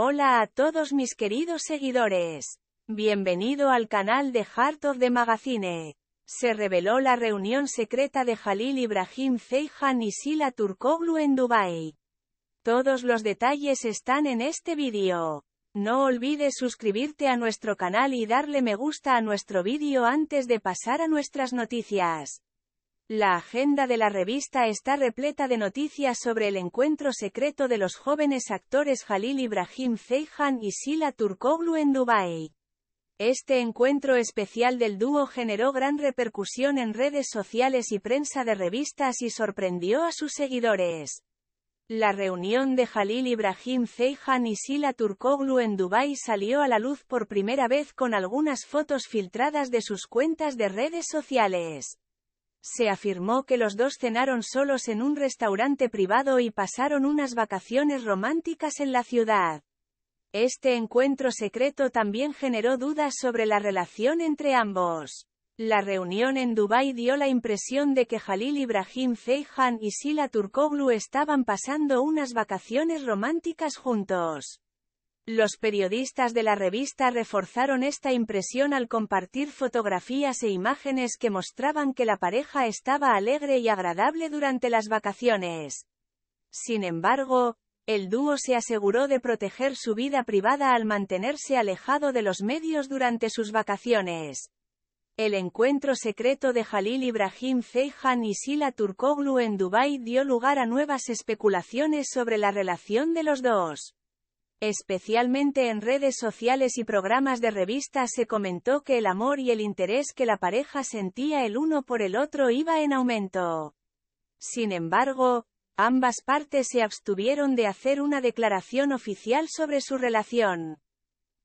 Hola a todos mis queridos seguidores. Bienvenido al canal de Heart of the Magazine. Se reveló la reunión secreta de Halil Ibrahim Ceyhan y Sila Turkoglu en Dubai. Todos los detalles están en este vídeo. No olvides suscribirte a nuestro canal y darle me gusta a nuestro vídeo antes de pasar a nuestras noticias. La agenda de la revista está repleta de noticias sobre el encuentro secreto de los jóvenes actores Jalil Ibrahim Ceyhan y Sila Turkoglu en Dubái. Este encuentro especial del dúo generó gran repercusión en redes sociales y prensa de revistas y sorprendió a sus seguidores. La reunión de Jalil Ibrahim Ceyhan y Sila Turkoglu en Dubái salió a la luz por primera vez con algunas fotos filtradas de sus cuentas de redes sociales se afirmó que los dos cenaron solos en un restaurante privado y pasaron unas vacaciones románticas en la ciudad. Este encuentro secreto también generó dudas sobre la relación entre ambos. La reunión en Dubái dio la impresión de que Jalil Ibrahim Feijan y Sila Turkoglu estaban pasando unas vacaciones románticas juntos. Los periodistas de la revista reforzaron esta impresión al compartir fotografías e imágenes que mostraban que la pareja estaba alegre y agradable durante las vacaciones. Sin embargo, el dúo se aseguró de proteger su vida privada al mantenerse alejado de los medios durante sus vacaciones. El encuentro secreto de Halil Ibrahim Feihan y Sila Turkoglu en Dubái dio lugar a nuevas especulaciones sobre la relación de los dos. Especialmente en redes sociales y programas de revistas se comentó que el amor y el interés que la pareja sentía el uno por el otro iba en aumento. Sin embargo, ambas partes se abstuvieron de hacer una declaración oficial sobre su relación.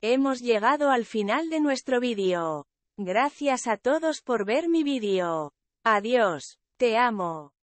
Hemos llegado al final de nuestro vídeo. Gracias a todos por ver mi vídeo. Adiós, te amo.